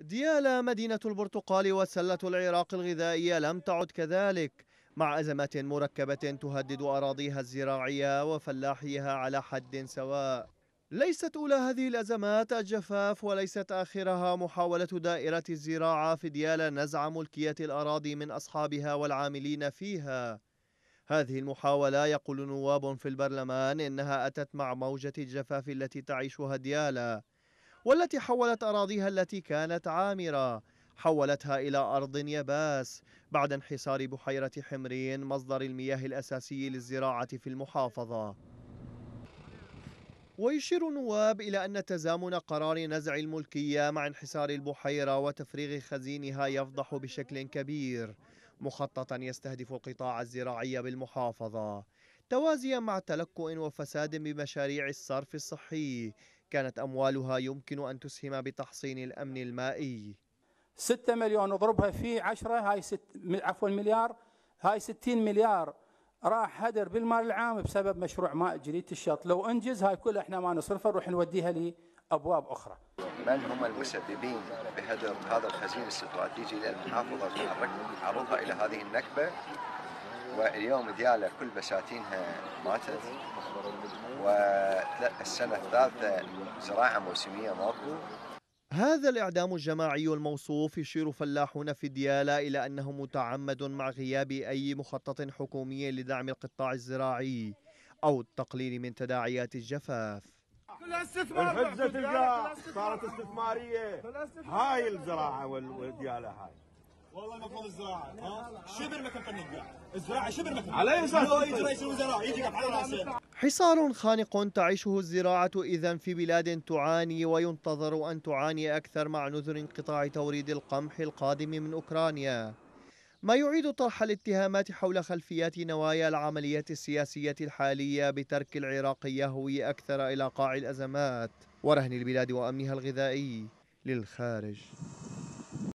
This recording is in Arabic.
ديالا مدينة البرتقال وسلة العراق الغذائية لم تعد كذلك مع أزمات مركبة تهدد أراضيها الزراعية وفلاحيها على حد سواء ليست أولى هذه الأزمات الجفاف وليست آخرها محاولة دائرة الزراعة في ديالا نزع ملكية الأراضي من أصحابها والعاملين فيها هذه المحاولة يقول نواب في البرلمان إنها أتت مع موجة الجفاف التي تعيشها ديالا والتي حولت أراضيها التي كانت عامرة حولتها إلى أرض يباس بعد انحسار بحيرة حمرين مصدر المياه الأساسي للزراعة في المحافظة ويشير النواب إلى أن تزامن قرار نزع الملكية مع انحسار البحيرة وتفريغ خزينها يفضح بشكل كبير مخططا يستهدف القطاع الزراعي بالمحافظة توازيا مع تلكؤ وفساد بمشاريع الصرف الصحي كانت أموالها يمكن أن تسهم بتحصين الأمن المائي 6 مليون اضربها في 10 هاي ست عفوا مليار هاي 60 مليار راح هدر بالمال العام بسبب مشروع ماء جريده الشط لو انجز هاي كلها احنا ما نصرفها نروح نوديها لابواب اخرى من هم المسببين بهدر هذا الخزين الاستراتيجي للمحافظه تعرضها الى هذه النكبه واليوم دياله كل بساتينها ماتت و السنة الثالثة زراعة موسمية ماكو هذا الإعدام الجماعي الموصوف يشير فلاحون في ديالا إلى أنه متعمد مع غياب أي مخطط حكومي لدعم القطاع الزراعي أو التقليل من تداعيات الجفاف والحجة تلقى صارت استثمارية هاي الزراعة والديالة هاي والله المفروض الزراعه ها شبر ما كان فنان الزراعه شبر ما كان على يجي رئيس الوزراء يجي على راسه حصار خانق تعيشه الزراعة إذا في بلاد تعاني وينتظر أن تعاني أكثر مع نذر انقطاع توريد القمح القادم من أوكرانيا ما يعيد طرح الاتهامات حول خلفيات نوايا العملية السياسية الحالية بترك العراق يهوي أكثر إلى قاع الأزمات ورهن البلاد وأمنها الغذائي للخارج